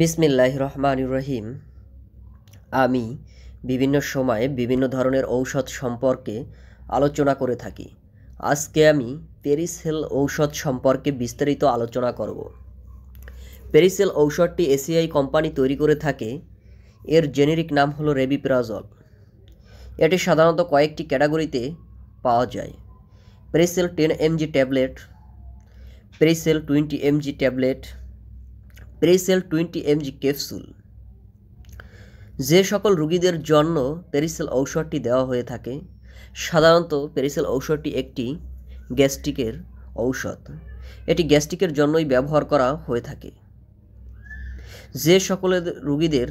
বিসমিল্লাহ রহমান রহিম আমি বিভিন্ন সময়ে বিভিন্ন ধরনের ঔষধ সম্পর্কে আলোচনা করে থাকি আজকে আমি পেরিসেল ঔষধ সম্পর্কে বিস্তারিত আলোচনা করব পেরিসেল ঔষধটি এসিআই কোম্পানি তৈরি করে থাকে এর জেনেরিক নাম হলো রেবিপ্রাজল এটি সাধারণত কয়েকটি ক্যাটাগরিতে পাওয়া যায় Pericel ten mg tablet Pericel twenty mg tablet Pericel twenty mg capsule যে সকল রুগীদের জন্য পেরিসেল ঔষধটি দেওয়া হয়ে থাকে সাধারণত পেরিসেল ঔষধটি একটি গ্যাস্ট্রিকের ঔষধ এটি গ্যাস্ট্রিকের জন্যই ব্যবহার করা হয়ে থাকে যে সকলের রুগীদের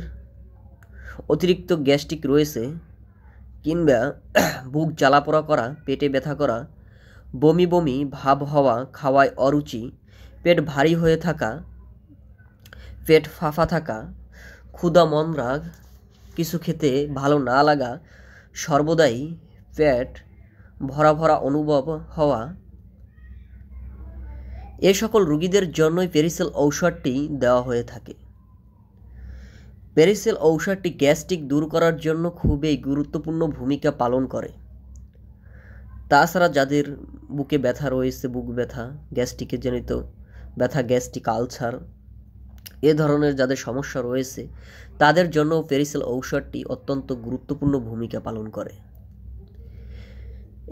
অতিরিক্ত গ্যাস্ট্রিক রয়েছে কিংবা বুক জ্বালাপোড়া করা পেটে ব্যথা করা বমি বমি ভাব হওয়া খাওয়ায় অরুচি পেট ভারী হয়ে থাকা পেট ফাঁফা থাকা ক্ষুদা রাগ কিছু খেতে ভালো না লাগা সর্বদাই পেট ভরা ভরা অনুভব হওয়া এ সকল রুগীদের জন্যই পেরিসেল ঔষধটি দেওয়া হয়ে থাকে পেরিসেল ঔষধটি গ্যাস্ট্রিক দূর করার জন্য খুবই গুরুত্বপূর্ণ ভূমিকা পালন করে তাছাড়া যাদের বুকে ব্যথা রয়েছে বুক ব্যথা গ্যাস্ট্রিকের জনিত ব্যথা গ্যাস্ট্রিক আলসার এ ধরনের যাদের সমস্যা রয়েছে তাদের জন্য পেরিসেল ঔষধটি অত্যন্ত গুরুত্বপূর্ণ ভূমিকা পালন করে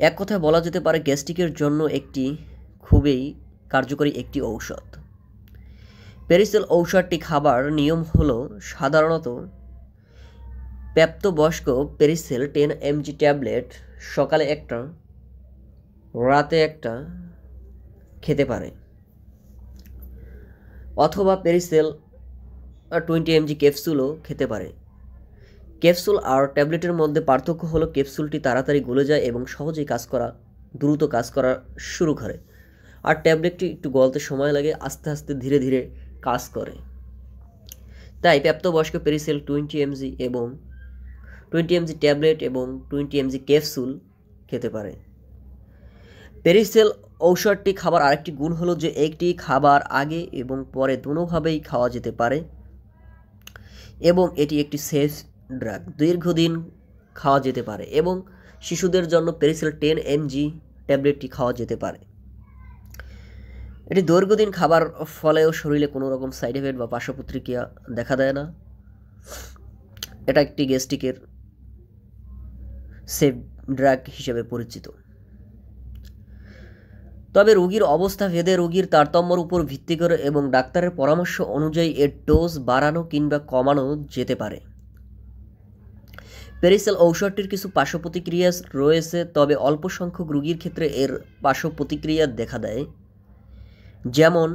এক কথায় বলা যেতে পারে গ্যাস্ট্রিকের জন্য একটি খুবই কার্যকরী একটি ঔষধ পেরিসেল ঔষধটি খাবার নিয়ম হল সাধারণত প্রাপ্তবয়স্ক পেরিসেল টেন এমজি ট্যাবলেট সকালে একটা রাতে একটা খেতে পারে অথবা পেরিসেল বা টোয়েন্টি এমজি ক্যাপসুলও খেতে পারে ক্যাপসুল আর ট্যাবলেটের মধ্যে পার্থক্য হলো ক্যাপসুলটি তাড়াতাড়ি গলে যায় এবং সহজেই কাজ করা দ্রুত কাজ করা শুরু করে আর ট্যাবলেটটি একটু গলতে সময় লাগে আস্তে আস্তে ধীরে ধীরে কাজ করে তাই প্রাপ্তবয়স্ক পেরিসেল টোয়েন্টি এমজি এবং টোয়েন্টি এমজি ট্যাবলেট এবং টোয়েন্টি এমজি ক্যাপসুল খেতে পারে পেরিসেল ঔষধটি খাবার আরেকটি গুণ হলো যে একটি খাবার আগে এবং পরে দুনোভাবেই খাওয়া যেতে পারে এবং এটি একটি সেফ ড্রাগ দীর্ঘদিন খাওয়া যেতে পারে এবং শিশুদের জন্য পেরিসেল টেন এমজি ট্যাবলেটটি খাওয়া যেতে পারে এটি দীর্ঘদিন খাবার ফলেও শরীরে কোনো রকম সাইড এফেক্ট বা পার্শ্বপ্রতিক্রিয়া দেখা দেয় না এটা একটি গ্যাস্ট্রিকের সেফ ড্রাগ হিসেবে পরিচিত তবে রোগীর অবস্থা ভেদে রোগীর তারতম্যর উপর ভিত্তি করে এবং ডাক্তারের পরামর্শ অনুযায়ী এর ডোজ বাড়ানো কিংবা কমানো যেতে পারে পেরিসেল ঔষধটির কিছু পার্শ্ব প্রতিক্রিয়া রয়েছে তবে অল্প সংখ্যক রোগীর ক্ষেত্রে এর পার্শ্ব প্রতিক্রিয়া দেখা দেয় যেমন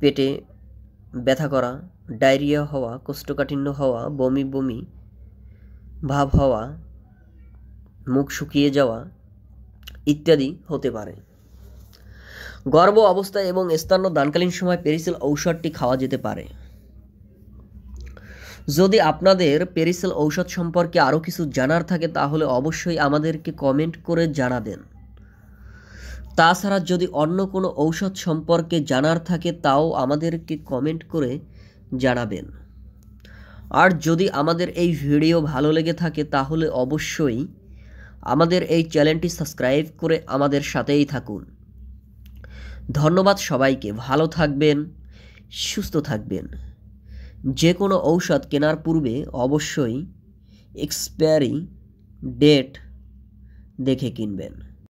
পেটে ব্যথা করা ডায়রিয়া হওয়া কোষ্ঠকাঠিন্য হওয়া বমি বমি ভাব হওয়া মুখ শুকিয়ে যাওয়া ইত্যাদি হতে পারে গর্ভ অবস্থায় এবং স্থানীয় দানকালীন সময় পেরিসেল ঔষধটি খাওয়া যেতে পারে যদি আপনাদের পেরিসেল ঔষধ সম্পর্কে আরও কিছু জানার থাকে তাহলে অবশ্যই আমাদেরকে কমেন্ট করে জানাবেন তাছাড়া যদি অন্য কোনো ঔষধ সম্পর্কে জানার থাকে তাও আমাদেরকে কমেন্ট করে জানাবেন আর যদি আমাদের এই ভিডিও ভালো লেগে থাকে তাহলে অবশ্যই আমাদের এই চ্যানেলটি সাবস্ক্রাইব করে আমাদের সাথেই থাকুন ধন্যবাদ সবাইকে ভালো থাকবেন সুস্থ থাকবেন যে কোনো ঔষধ কেনার পূর্বে অবশ্যই এক্সপায়ারি ডেট দেখে কিনবেন